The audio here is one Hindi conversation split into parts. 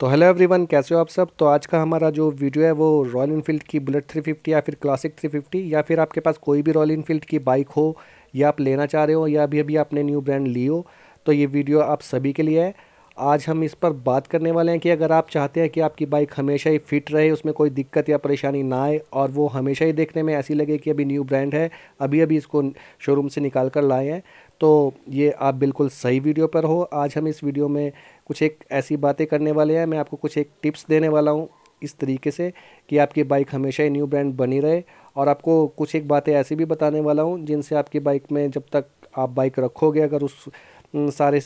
तो हेलो एवरीवन कैसे हो आप सब तो आज का हमारा जो वीडियो है वो रॉयल इनफील्ड की बुलेट 350 या फिर क्लासिक 350 या फिर आपके पास कोई भी रॉयल इनफील्ड की बाइक हो या आप लेना चाह रहे हो या अभी अभी आपने न्यू ब्रांड ली हो तो ये वीडियो आप सभी के लिए है आज हम इस पर बात करने वाले हैं कि अगर आप चाहते हैं कि आपकी बाइक हमेशा ही फिट रहे उसमें कोई दिक्कत या परेशानी ना आए और वो हमेशा ही देखने में ऐसी लगे कि अभी न्यू ब्रांड है अभी अभी इसको शोरूम से निकाल कर लाए हैं तो ये आप बिल्कुल सही वीडियो पर हो आज हम इस वीडियो में कुछ एक ऐसी बातें करने वाले हैं मैं आपको कुछ एक टिप्स देने वाला हूँ इस तरीके से कि आपकी बाइक हमेशा ही न्यू ब्रांड बनी रहे और आपको कुछ एक बातें ऐसी भी बताने वाला हूँ जिनसे आपकी बाइक में जब तक आप बाइक रखोगे अगर उस सारे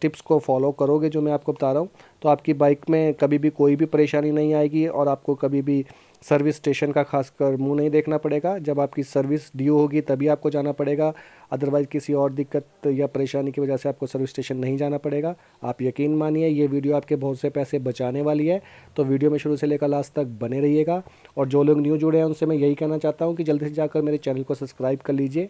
टिप्स को फॉलो करोगे जो मैं आपको बता रहा हूँ तो आपकी बाइक में कभी भी कोई भी परेशानी नहीं आएगी और आपको कभी भी सर्विस स्टेशन का खासकर मुंह नहीं देखना पड़ेगा जब आपकी सर्विस ड्यू होगी तभी आपको जाना पड़ेगा अदरवाइज़ किसी और दिक्कत या परेशानी की वजह से आपको सर्विस स्टेशन नहीं जाना पड़ेगा आप यकीन मानिए ये वीडियो आपके बहुत से पैसे बचाने वाली है तो वीडियो में शुरू से लेकर लास्ट तक बने रहिएगा और जो लोग न्यू जुड़े हैं उनसे मैं यही कहना चाहता हूँ कि जल्दी से जाकर मेरे चैनल को सब्सक्राइब कर लीजिए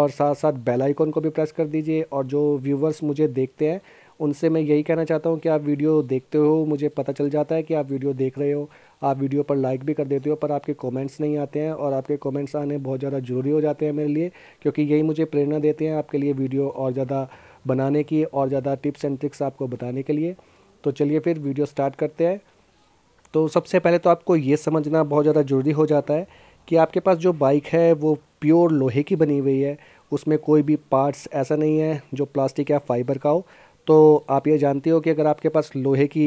और साथ साथ बेल को भी प्रेस कर दीजिए और जो व्यूवर्स मुझे देखते हैं उनसे मैं यही कहना चाहता हूँ कि आप वीडियो देखते हो मुझे पता चल जाता है कि आप वीडियो देख रहे हो आप वीडियो पर लाइक भी कर देते हो पर आपके कमेंट्स नहीं आते हैं और आपके कमेंट्स आने बहुत ज़्यादा ज़रूरी हो जाते हैं मेरे लिए क्योंकि यही मुझे प्रेरणा देते हैं आपके लिए वीडियो और ज़्यादा बनाने की और ज़्यादा टिप्स एंड ट्रिक्स आपको बताने के लिए तो चलिए फिर वीडियो स्टार्ट करते हैं तो सबसे पहले तो आपको ये समझना बहुत ज़्यादा ज़रूरी हो जाता है कि आपके पास जो बाइक है वो प्योर लोहे की बनी हुई है उसमें कोई भी पार्ट्स ऐसा नहीं है जो प्लास्टिक या फाइबर का हो तो आप ये जानते हो कि अगर आपके पास लोहे की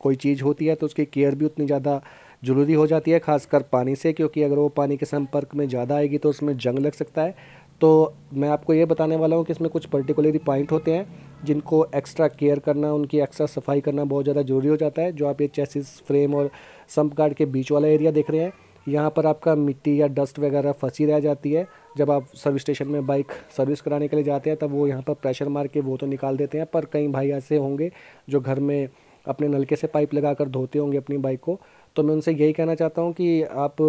कोई चीज़ होती है तो उसकी केयर भी उतनी ज़्यादा ज़रूरी हो जाती है खासकर पानी से क्योंकि अगर वो पानी के संपर्क में ज़्यादा आएगी तो उसमें जंग लग सकता है तो मैं आपको ये बताने वाला हूँ कि इसमें कुछ पर्टिकुलरली पॉइंट होते हैं जिनको एक्स्ट्रा केयर करना उनकी एक्स्ट्रा सफाई करना बहुत ज़्यादा ज़रूरी हो जाता है जो आप ये चेसिस फ्रेम और संप गार्ड के बीच वाला एरिया देख रहे हैं यहाँ पर आपका मिट्टी या डस्ट वगैरह फंसी रह जाती है जब आप सर्विस स्टेशन में बाइक सर्विस कराने के लिए जाते हैं तब वो यहाँ पर प्रेशर मार के वो तो निकाल देते हैं पर कई भाई ऐसे होंगे जो घर में अपने नलके से पाइप लगा कर धोते होंगे अपनी बाइक को तो मैं उनसे यही कहना चाहता हूँ कि आप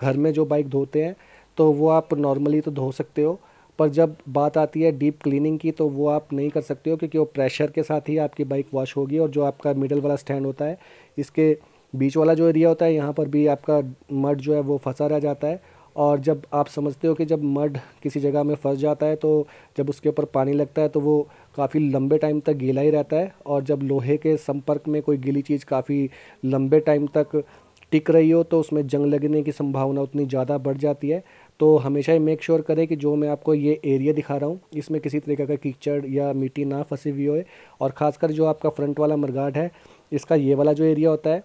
घर में जो बाइक धोते हैं तो वो आप नॉर्मली तो धो सकते हो पर जब बात आती है डीप क्लीनिंग की तो वो आप नहीं कर सकते हो क्योंकि वो प्रेशर के साथ ही आपकी बाइक वॉश होगी और जो आपका मिडल वाला स्टैंड होता है इसके बीच वाला जो एरिया होता है यहाँ पर भी आपका मड जो है वो फंसा रह जाता है और जब आप समझते हो कि जब मड किसी जगह में फंस जाता है तो जब उसके ऊपर पानी लगता है तो वो काफ़ी लंबे टाइम तक गीला ही रहता है और जब लोहे के संपर्क में कोई गीली चीज़ काफ़ी लंबे टाइम तक टिक रही हो तो उसमें जंग लगने की संभावना उतनी ज़्यादा बढ़ जाती है तो हमेशा ही मेक श्योर करें कि जो मैं आपको ये एरिया दिखा रहा हूँ इसमें किसी तरीके का कीचड़ या मिट्टी ना फंसी हुई होए और ख़ासकर जो आपका फ्रंट वाला मरगाट है इसका ये वाला जो एरिया होता है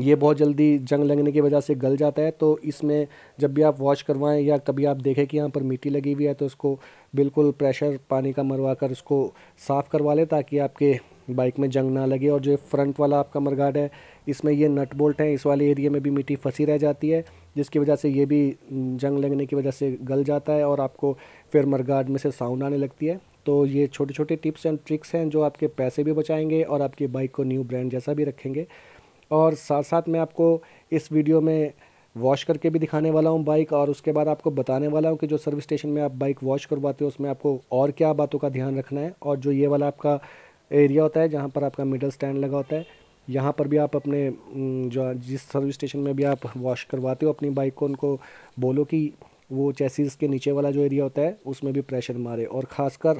ये बहुत जल्दी जंग लगने की वजह से गल जाता है तो इसमें जब भी आप वॉश करवाएं या कभी आप देखें कि यहाँ पर मिट्टी लगी हुई है तो उसको बिल्कुल प्रेशर पानी का मरवा कर उसको साफ़ करवा लें ताकि आपके बाइक में जंग ना लगे और जो फ्रंट वाला आपका मरगाड है इसमें ये नट बोल्ट है इस वाले एरिया में भी मिट्टी फंसी रह जाती है जिसकी वजह से ये भी जंग लगने की वजह से गल जाता है और आपको फिर मरगाड में से साउंड आने लगती है तो ये छोटे छोटे टिप्स एंड ट्रिक्स हैं जो आपके पैसे भी बचाएंगे और आपकी बाइक को न्यू ब्रांड जैसा भी रखेंगे और साथ साथ मैं आपको इस वीडियो में वॉश करके भी दिखाने वाला हूँ बाइक और उसके बाद आपको बताने वाला हूँ कि जो सर्विस स्टेशन में आप बाइक वॉश करवाते हो उसमें आपको और क्या बातों का ध्यान रखना है और जो ये वाला आपका एरिया होता है जहाँ पर आपका मिडल स्टैंड लगा होता है यहाँ पर भी आप अपने जो जिस सर्विस स्टेशन में भी आप वॉश करवाते हो अपनी बाइक को उनको बोलो कि वो चैसीज के नीचे वाला जो एरिया होता है उसमें भी प्रेशर मारे और ख़ासकर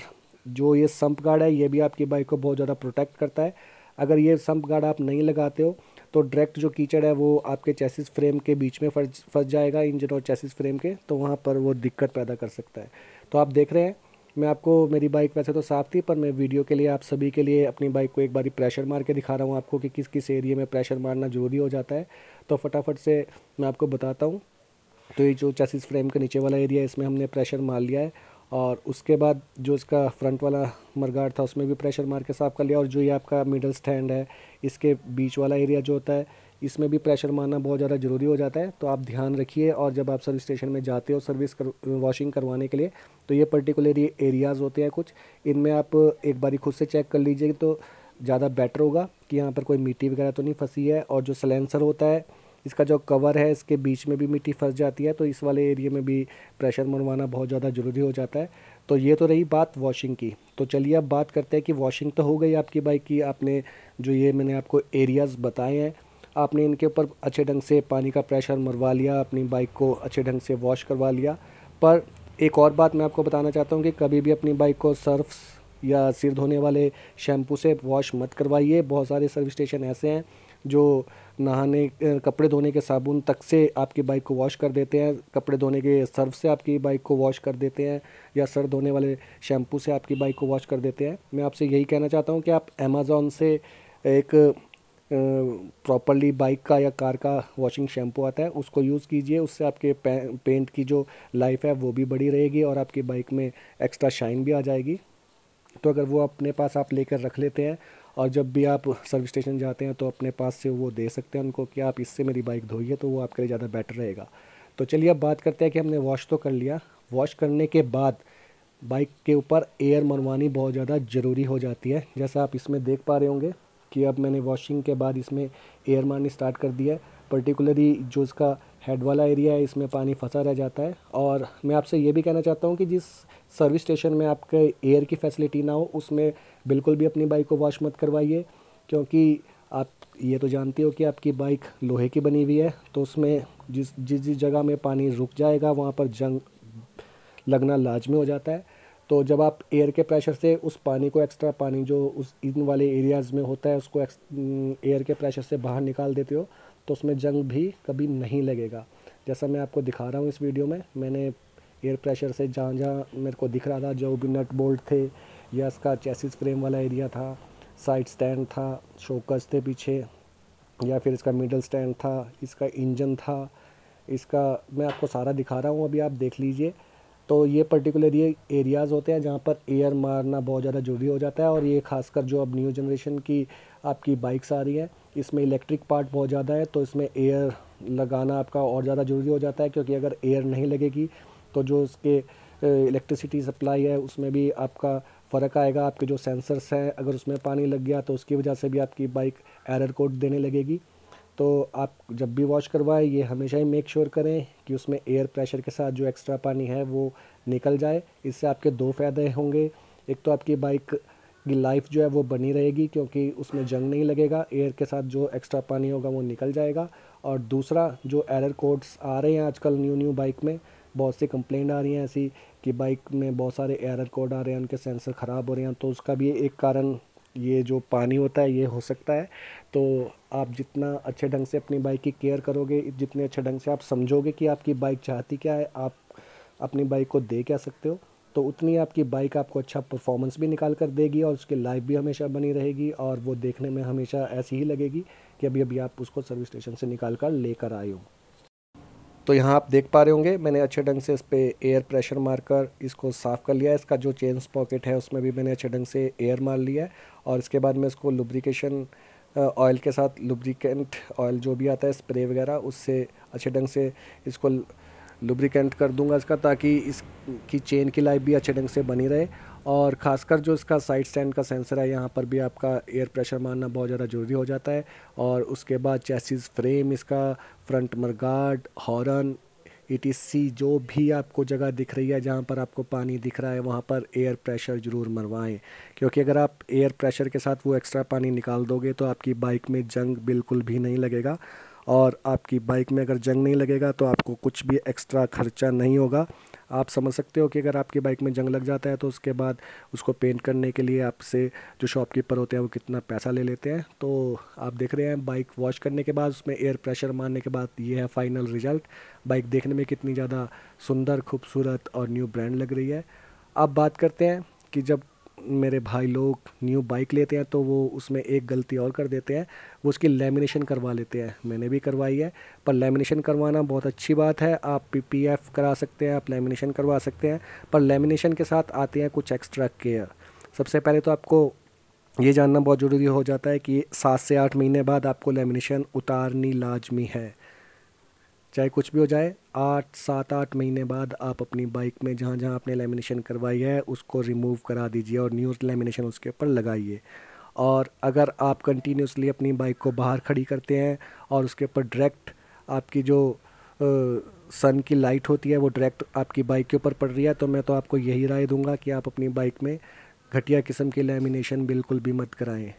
जो ये संप गार्ड है ये भी आपकी बाइक को बहुत ज़्यादा प्रोटेक्ट करता है अगर ये संप गार्ड आप नहीं लगाते हो तो डायरेक्ट जो कीचड़ है वो आपके चेसिस फ्रेम के बीच में फंस फंस जाएगा इंजन और चेसिस फ्रेम के तो वहाँ पर वो दिक्कत पैदा कर सकता है तो आप देख रहे हैं मैं आपको मेरी बाइक वैसे तो साफ़ थी पर मैं वीडियो के लिए आप सभी के लिए अपनी बाइक को एक बारी प्रेशर मार के दिखा रहा हूँ आपको कि किस किस एरिए में प्रेशर मारना ज़रूरी हो जाता है तो फटाफट से मैं आपको बताता हूँ तो ये जो चेसिस फ्रेम के नीचे वाला एरिया है इसमें हमने प्रेशर मार लिया है और उसके बाद जो इसका फ्रंट वाला मरगाड़ था उसमें भी प्रेशर मार के साफ कर लिया और जो ये आपका मिडल स्टैंड है इसके बीच वाला एरिया जो होता है इसमें भी प्रेशर मारना बहुत ज़्यादा ज़रूरी हो जाता है तो आप ध्यान रखिए और जब आप सर्विस स्टेशन में जाते हो सर्विस कर, वॉशिंग करवाने के लिए तो ये पर्टिकुलर ये एरियाज़ होते हैं कुछ इनमें आप एक बारी खुद से चेक कर लीजिए तो ज़्यादा बेटर होगा कि यहाँ पर कोई मिट्टी वगैरह तो नहीं फंसी है और जो सलेंसर होता है इसका जो कवर है इसके बीच में भी मिट्टी फंस जाती है तो इस वाले एरिया में भी प्रेशर मरवाना बहुत ज़्यादा ज़रूरी हो जाता है तो ये तो रही बात वॉशिंग की तो चलिए अब बात करते हैं कि वॉशिंग तो हो गई आपकी बाइक की आपने जो ये मैंने आपको एरियाज़ बताए हैं आपने इनके ऊपर अच्छे ढंग से पानी का प्रेशर मरवा लिया अपनी बाइक को अच्छे ढंग से वॉश करवा लिया पर एक और बात मैं आपको बताना चाहता हूँ कि कभी भी अपनी बाइक को सर्फ या सिर धोने वाले शैम्पू से वॉश मत करवाइए बहुत सारे सर्विस स्टेशन ऐसे हैं जो नहाने कपड़े धोने के साबुन तक से आपकी बाइक को वॉश कर देते हैं कपड़े धोने के सर्फ से आपकी बाइक को वॉश कर देते हैं या सर धोने वाले शैम्पू से आपकी बाइक को वॉश कर देते हैं मैं आपसे यही कहना चाहता हूँ कि आप अमेज़ोन से एक प्रॉपरली बाइक का या कार का वॉशिंग शैम्पू आता है उसको यूज़ कीजिए उससे आपके पेंट की जो लाइफ है वो भी बड़ी रहेगी और आपकी बाइक में एक्स्ट्रा शाइन भी आ जाएगी तो अगर वो अपने पास आप लेकर रख लेते हैं और जब भी आप सर्विस स्टेशन जाते हैं तो अपने पास से वो दे सकते हैं उनको कि आप इससे मेरी बाइक धोइए तो वो आपके लिए ज़्यादा बेटर रहेगा तो चलिए अब बात करते हैं कि हमने वॉश तो कर लिया वॉश करने के बाद बाइक के ऊपर एयर मरवानी बहुत ज़्यादा ज़रूरी हो जाती है जैसा आप इसमें देख पा रहे होंगे कि अब मैंने वॉशिंग के बाद इसमें एयर मारनी स्टार्ट कर दिया है पर्टिकुलरली जो इसका हेड वाला एरिया है इसमें पानी फंसा रह जाता है और मैं आपसे ये भी कहना चाहता हूँ कि जिस सर्विस स्टेशन में आपके एयर की फैसिलिटी ना हो उसमें बिल्कुल भी अपनी बाइक को वॉश मत करवाइए क्योंकि आप ये तो जानते हो कि आपकी बाइक लोहे की बनी हुई है तो उसमें जिस जिस जिस जगह में पानी रुक जाएगा वहाँ पर जंग लगना लाजमी हो जाता है तो जब आप एयर के प्रेशर से उस पानी को एक्स्ट्रा पानी जो उस इन वाले एरियाज़ में होता है उसको एयर के प्रेशर से बाहर निकाल देते हो तो उसमें जंग भी कभी नहीं लगेगा जैसा मैं आपको दिखा रहा हूँ इस वीडियो में मैंने एयर प्रेशर से जहाँ जहाँ मेरे को दिख रहा था जो भी नट बोल्ट थे या इसका चेसिस फ्रेम वाला एरिया था साइड स्टैंड था शोकस थे पीछे या फिर इसका मिडल स्टैंड था इसका इंजन था इसका मैं आपको सारा दिखा रहा हूँ अभी आप देख लीजिए तो ये पर्टिकुलर ये एरियाज़ होते हैं जहाँ पर एयर मारना बहुत ज़्यादा ज़रूरी हो जाता है और ये खासकर जो अब न्यू जनरेशन की आपकी बाइक्स आ रही हैं इसमें इलेक्ट्रिक पार्ट बहुत ज़्यादा है तो इसमें एयर लगाना आपका और ज़्यादा ज़रूरी हो जाता है क्योंकि अगर एयर नहीं लगेगी तो जो उसके इलेक्ट्रिसिटी सप्लाई है उसमें भी आपका फ़र्क आएगा आपके जो सेंसर्स हैं अगर उसमें पानी लग गया तो उसकी वजह से भी आपकी बाइक एरर कोड देने लगेगी तो आप जब भी वॉश करवाएं ये हमेशा ही मेक श्योर करें कि उसमें एयर प्रेशर के साथ जो एक्स्ट्रा पानी है वो निकल जाए इससे आपके दो फ़ायदे होंगे एक तो आपकी बाइक की लाइफ जो है वो बनी रहेगी क्योंकि उसमें जंग नहीं लगेगा एयर के साथ जो एक्स्ट्रा पानी होगा वो निकल जाएगा और दूसरा जो एरर कोड्स आ रहे हैं आजकल न्यू न्यू बाइक में बहुत सी कंप्लेंट आ रही हैं ऐसी कि बाइक में बहुत सारे एरर कोड आ रहे हैं उनके सेंसर ख़राब हो रहे हैं तो उसका भी एक कारण ये जो पानी होता है ये हो सकता है तो आप जितना अच्छे ढंग से अपनी बाइक की केयर करोगे जितने अच्छे ढंग से आप समझोगे कि आपकी बाइक चाहती क्या है आप अपनी बाइक को दे क्या सकते हो तो उतनी आपकी बाइक आपको अच्छा परफॉर्मेंस भी निकाल कर देगी और उसकी लाइफ भी हमेशा बनी रहेगी और वो देखने में हमेशा ऐसी ही लगेगी कि अभी अभी आप उसको सर्विस स्टेशन से निकाल कर लेकर आए हो तो यहाँ आप देख पा रहे होंगे मैंने अच्छे ढंग से इस पर एयर प्रेशर मारकर इसको साफ़ कर लिया है इसका जो चेन पॉकेट है उसमें भी मैंने अच्छे ढंग से एयर मार लिया और इसके बाद मैं इसको लुब्रिकेशन ऑयल के साथ लुब्रिकेंट ऑयल जो भी आता है स्प्रे वगैरह उससे अच्छे ढंग से इसको लुब्रिकेंट कर दूंगा इसका ताकि इसकी चेन की लाइफ भी अच्छे ढंग से बनी रहे और ख़ासकर जो इसका साइड स्टैंड का सेंसर है यहाँ पर भी आपका एयर प्रेशर मारना बहुत ज़्यादा ज़रूरी हो जाता है और उसके बाद चैसिस फ्रेम इसका फ्रंट मरगार्ड हॉर्न ई जो भी आपको जगह दिख रही है जहाँ पर आपको पानी दिख रहा है वहाँ पर एयर प्रेशर ज़रूर मरवाएं क्योंकि अगर आप एयर प्रेशर के साथ वो एक्स्ट्रा पानी निकाल दोगे तो आपकी बाइक में जंग बिल्कुल भी नहीं लगेगा और आपकी बाइक में अगर जंग नहीं लगेगा तो आपको कुछ भी एक्स्ट्रा खर्चा नहीं होगा आप समझ सकते हो कि अगर आपकी बाइक में जंग लग जाता है तो उसके बाद उसको पेंट करने के लिए आपसे जो शॉपकीपर होते हैं वो कितना पैसा ले लेते हैं तो आप देख रहे हैं बाइक वॉश करने के बाद उसमें एयर प्रेशर मारने के बाद ये है फाइनल रिजल्ट बाइक देखने में कितनी ज़्यादा सुंदर खूबसूरत और न्यू ब्रांड लग रही है अब बात करते हैं कि जब मेरे भाई लोग न्यू बाइक लेते हैं तो वो उसमें एक गलती और कर देते हैं वो उसकी लेमिनेशन करवा लेते हैं मैंने भी करवाई है पर लेमिनेशन करवाना बहुत अच्छी बात है आप पी पी एफ करा सकते हैं आप लेमिनेशन करवा सकते हैं पर लेमिनेशन के साथ आते हैं कुछ एक्स्ट्रा केयर सबसे पहले तो आपको ये जानना बहुत ज़रूरी हो जाता है कि सात से आठ महीने बाद आपको लेमिनेशन उतारनी लाजमी है चाहे कुछ भी हो जाए आठ सात आठ महीने बाद आप अपनी बाइक में जहाँ जहाँ आपने लेमिनेशन करवाई है उसको रिमूव करा दीजिए और न्यू लेमिनेशन उसके ऊपर लगाइए और अगर आप कंटिन्यूसली अपनी बाइक को बाहर खड़ी करते हैं और उसके ऊपर डायरेक्ट आपकी जो सन की लाइट होती है वो डायरेक्ट आपकी बाइक के ऊपर पड़ रही है तो मैं तो आपको यही राय दूंगा कि आप अपनी बाइक में घटिया किस्म की लेमिनेशन बिल्कुल भी मत कराएं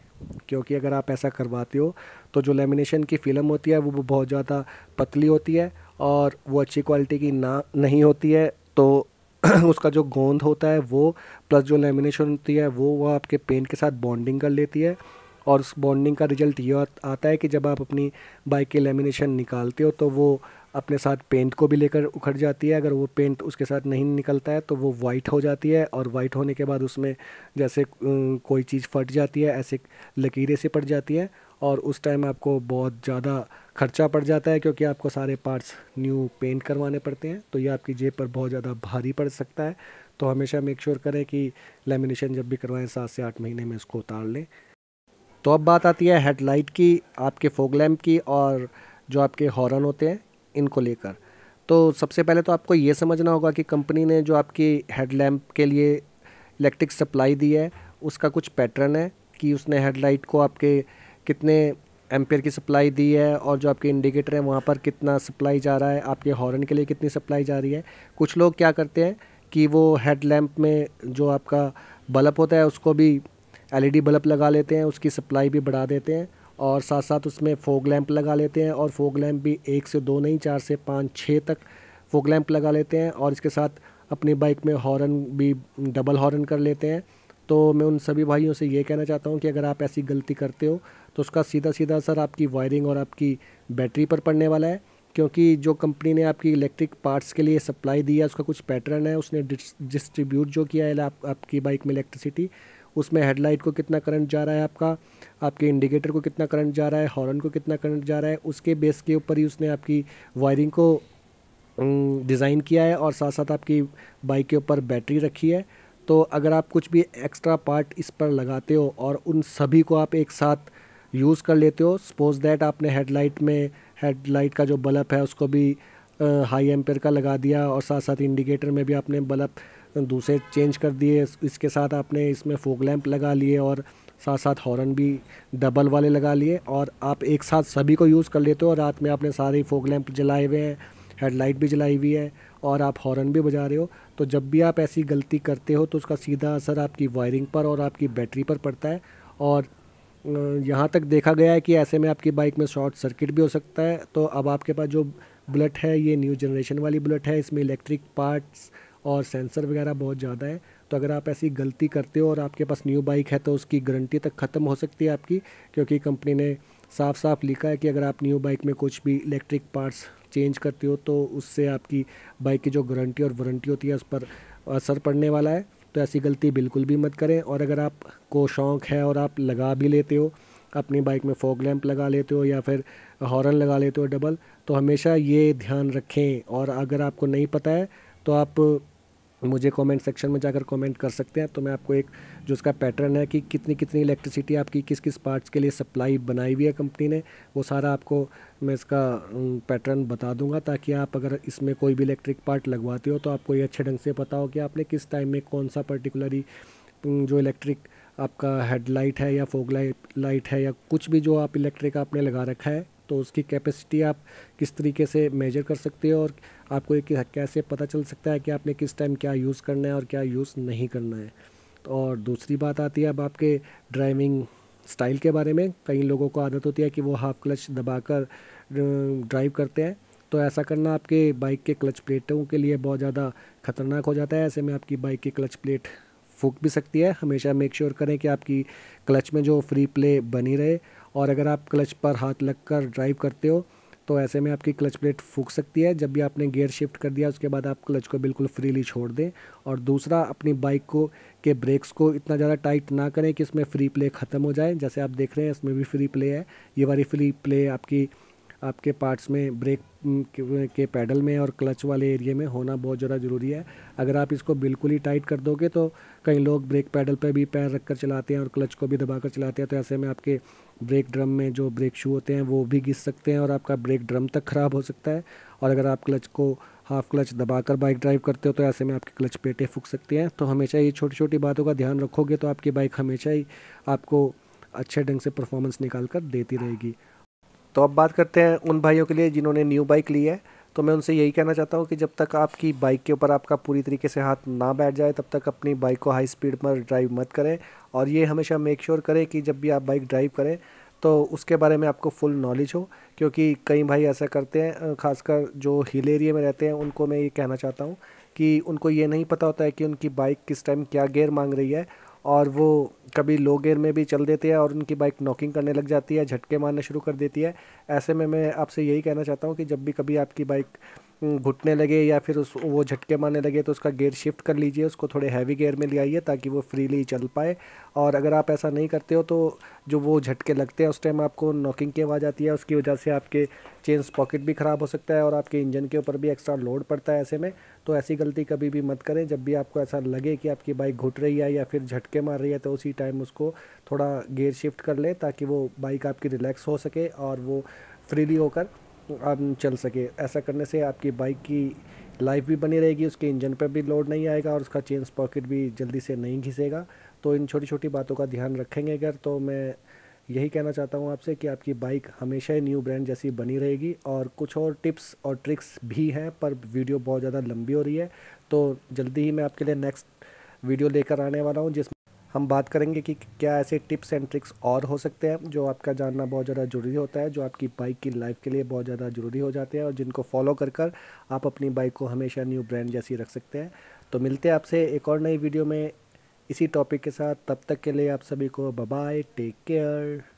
क्योंकि अगर आप ऐसा करवाते हो तो जो लेमिनेशन की फ़िल्म होती है वो बहुत ज़्यादा पतली होती है और वो अच्छी क्वालिटी की ना नहीं होती है तो उसका जो गोंद होता है वो प्लस जो लेमिनेशन होती है वो वह आपके पेंट के साथ बॉन्डिंग कर लेती है और उस बॉन्डिंग का रिजल्ट ये आता है कि जब आप अपनी बाइक की लेमिनेशन निकालते हो तो वो अपने साथ पेंट को भी लेकर उखड़ जाती है अगर वो पेंट उसके साथ नहीं निकलता है तो वो वाइट हो जाती है और वाइट होने के बाद उसमें जैसे कोई चीज़ फट जाती है ऐसे लकीरें से पड़ जाती है और उस टाइम आपको बहुत ज़्यादा खर्चा पड़ जाता है क्योंकि आपको सारे पार्ट्स न्यू पेंट करवाने पड़ते हैं तो ये आपकी जेब पर बहुत ज़्यादा भारी पड़ सकता है तो हमेशा मेक श्योर करें कि लेमिनेशन जब भी करवाएं सात से आठ महीने में इसको उतार लें तो अब बात आती है हेडलाइट की आपके फोग लैम्प की और जो आपके हॉर्न होते हैं इनको लेकर तो सबसे पहले तो आपको ये समझना होगा कि कंपनी ने जो आपकी हेडलैम्प के लिए इलेक्ट्रिक सप्लाई दी है उसका कुछ पैटर्न है कि उसने हेडलाइट को आपके कितने एम्पेयर की सप्लाई दी है और जो आपके इंडिकेटर है वहाँ पर कितना सप्लाई जा रहा है आपके हॉर्न के लिए कितनी सप्लाई जा रही है कुछ लोग क्या करते हैं कि वो हेडलैम्प में जो आपका बल्ब होता है उसको भी एलईडी बल्ब लगा लेते हैं उसकी सप्लाई भी बढ़ा देते हैं और साथ साथ उसमें फोग लैंप लगा लेते हैं और फोग लैंप भी एक से दो नहीं चार से पाँच छः तक फोग लैंप लगा लेते हैं और इसके साथ अपनी बाइक में हॉर्न भी डबल हॉर्न कर लेते हैं तो मैं उन सभी भाइयों से ये कहना चाहता हूँ कि अगर आप ऐसी गलती करते हो तो उसका सीधा सीधा असर आपकी वायरिंग और आपकी बैटरी पर पड़ने वाला है क्योंकि जो कंपनी ने आपकी इलेक्ट्रिक पार्ट्स के लिए सप्लाई दी है उसका कुछ पैटर्न है उसने डिस्ट्रीब्यूट जो किया है आप, आपकी बाइक में इलेक्ट्रिसिटी उसमें हेडलाइट को कितना करंट जा रहा है आपका आपके इंडिकेटर को कितना करंट जा रहा है हॉर्न को कितना करंट जा रहा है उसके बेस के ऊपर ही उसने आपकी वायरिंग को डिज़ाइन किया है और साथ साथ आपकी बाइक के ऊपर बैटरी रखी है तो अगर आप कुछ भी एक्स्ट्रा पार्ट इस पर लगाते हो और उन सभी को आप एक साथ यूज़ कर लेते हो सपोज दैट आपने हेडलाइट में हेडलाइट का जो बल्ब है उसको भी हाई एम्पेयर का लगा दिया और साथ साथ इंडिकेटर में भी आपने बल्ब दूसरे चेंज कर दिए इसके साथ आपने इसमें फोक लैम्प लगा लिए और साथ साथ हॉर्न भी डबल वाले लगा लिए और आप एक साथ सभी को यूज़ कर लेते हो और रात में आपने सारे फोक लैम्प जलाए हुए हैं हेडलाइट भी जलाई हुई है और आप हॉर्न भी बजा रहे हो तो जब भी आप ऐसी गलती करते हो तो उसका सीधा असर आपकी वायरिंग पर और आपकी बैटरी पर पड़ता है और यहाँ तक देखा गया है कि ऐसे में आपकी बाइक में शॉर्ट सर्किट भी हो सकता है तो अब आपके पास जो बुलेट है ये न्यू जनरेशन वाली बुलेट है इसमें इलेक्ट्रिक पार्ट्स और सेंसर वगैरह बहुत ज़्यादा है तो अगर आप ऐसी गलती करते हो और आपके पास न्यू बाइक है तो उसकी गारंटी तक ख़त्म हो सकती है आपकी क्योंकि कंपनी ने साफ साफ लिखा है कि अगर आप न्यू बाइक में कुछ भी इलेक्ट्रिक पार्ट्स चेंज करते हो तो उससे आपकी बाइक की जो गारंटी और वारंटी होती है उस पर असर पड़ने वाला है तो ऐसी गलती बिल्कुल भी मत करें और अगर आप को शौक़ है और आप लगा भी लेते हो अपनी बाइक में फॉग लैंप लगा लेते हो या फिर हॉर्न लगा लेते हो डबल तो हमेशा ये ध्यान रखें और अगर आपको नहीं पता है तो आप मुझे कमेंट सेक्शन में जाकर कमेंट कर सकते हैं तो मैं आपको एक जो उसका पैटर्न है कि कितनी कितनी इलेक्ट्रिसिटी आपकी किस किस पार्ट्स के लिए सप्लाई बनाई हुई है कंपनी ने वो सारा आपको मैं इसका पैटर्न बता दूंगा ताकि आप अगर इसमें कोई भी इलेक्ट्रिक पार्ट लगवाते हो तो आपको ये अच्छे ढंग से पता हो कि आपने किस टाइम में कौन सा पर्टिकुलरी जो इलेक्ट्रिक आपका हेडलाइट है या फोक लाइट है या कुछ भी जो आप इलेक्ट्रिक आपने लगा रखा है तो उसकी कैपेसिटी आप किस तरीके से मेजर कर सकते हो और आपको एक कैसे पता चल सकता है कि आपने किस टाइम क्या यूज़ करना है और क्या यूज़ नहीं करना है तो और दूसरी बात आती है अब आपके ड्राइविंग स्टाइल के बारे में कई लोगों को आदत होती है कि वो हाफ क्लच दबाकर ड्राइव करते हैं तो ऐसा करना आपके बाइक के क्लच प्लेटों के लिए बहुत ज़्यादा खतरनाक हो जाता है ऐसे में आपकी बाइक की क्लच प्लेट फूक भी सकती है हमेशा मेक श्योर sure करें कि आपकी क्लच में जो फ्री प्ले बनी रहे और अगर आप क्लच पर हाथ लग कर ड्राइव करते हो तो ऐसे में आपकी क्लच प्लेट फूक सकती है जब भी आपने गियर शिफ्ट कर दिया उसके बाद आप क्लच को बिल्कुल फ्रीली छोड़ दें और दूसरा अपनी बाइक को के ब्रेक्स को इतना ज़्यादा टाइट ना करें कि इसमें फ्री प्ले ख़त्म हो जाए जैसे आप देख रहे हैं इसमें भी फ्री प्ले है ये वाली फ्री प्ले आपकी आपके पार्ट्स में ब्रेक के पैडल में और क्लच वाले एरिया में होना बहुत ज़्यादा ज़रूरी है अगर आप इसको बिल्कुल ही टाइट कर दोगे तो कई लोग ब्रेक पैडल पर भी पैर रख कर चलाते हैं और क्लच को भी दबा कर चलाते हैं तो ऐसे में आपके ब्रेक ड्रम में जो ब्रेक शू होते हैं वो भी घिस सकते हैं और आपका ब्रेक ड्रम तक ख़राब हो सकता है और अगर आप क्लच को हाफ क्लच दबाकर बाइक ड्राइव करते हो तो ऐसे में आपकी क्लच पेटें फूक सकती हैं तो हमेशा ये छोटी छोटी बातों का ध्यान रखोगे तो आपकी बाइक हमेशा ही आपको अच्छे ढंग से परफॉर्मेंस निकाल कर देती रहेगी तो अब बात करते हैं उन भाइयों के लिए जिन्होंने न्यू बाइक ली है तो मैं उनसे यही कहना चाहता हूँ कि जब तक आपकी बाइक के ऊपर आपका पूरी तरीके से हाथ ना बैठ जाए तब तक अपनी बाइक को हाई स्पीड पर ड्राइव मत करें और ये हमेशा मेक श्योर sure करें कि जब भी आप बाइक ड्राइव करें तो उसके बारे में आपको फुल नॉलेज हो क्योंकि कई भाई ऐसा करते हैं खासकर जो हिल एरिया में रहते हैं उनको मैं ये कहना चाहता हूँ कि उनको ये नहीं पता होता है कि उनकी बाइक किस टाइम क्या गेयर मांग रही है और वो कभी लो गेयर में भी चल देते हैं और उनकी बाइक नॉकिंग करने लग जाती है झटके मारना शुरू कर देती है ऐसे में मैं आपसे यही कहना चाहता हूँ कि जब भी कभी आपकी बाइक घुटने लगे या फिर उस वो झटके मारने लगे तो उसका गेयर शिफ्ट कर लीजिए उसको थोड़े हैवी गेयर में ले आइए ताकि वो फ्रीली चल पाए और अगर आप ऐसा नहीं करते हो तो जो वो झटके लगते हैं उस टाइम आपको नॉकिंग की आवाज़ आती है उसकी वजह से आपके चेंस पॉकेट भी ख़राब हो सकता है और आपके इंजन के ऊपर भी एक्स्ट्रा लोड पड़ता है ऐसे में तो ऐसी गलती कभी भी मत करें जब भी आपको ऐसा लगे कि आपकी बाइक घुट रही है या फिर झटके मार रही है तो उसी टाइम उसको थोड़ा गेयर शिफ्ट कर लें ताकि वो बाइक आपकी रिलैक्स हो सके और वो फ्रीली होकर आप चल सके ऐसा करने से आपकी बाइक की लाइफ भी बनी रहेगी उसके इंजन पर भी लोड नहीं आएगा और उसका चेंज पॉकेट भी जल्दी से नहीं घिसेगा तो इन छोटी छोटी बातों का ध्यान रखेंगे अगर तो मैं यही कहना चाहता हूँ आपसे कि आपकी बाइक हमेशा ही न्यू ब्रांड जैसी बनी रहेगी और कुछ और टिप्स और ट्रिक्स भी हैं पर वीडियो बहुत ज़्यादा लंबी हो रही है तो जल्दी ही मैं आपके लिए नेक्स्ट वीडियो लेकर आने वाला हूँ जिस हम बात करेंगे कि क्या ऐसे टिप्स एंड ट्रिक्स और हो सकते हैं जो आपका जानना बहुत ज़्यादा ज़रूरी होता है जो आपकी बाइक की लाइफ के लिए बहुत ज़्यादा ज़रूरी हो जाते हैं और जिनको फॉलो कर कर आप अपनी बाइक को हमेशा न्यू ब्रांड जैसी रख सकते हैं तो मिलते हैं आपसे एक और नई वीडियो में इसी टॉपिक के साथ तब तक के लिए आप सभी को बाय टेक केयर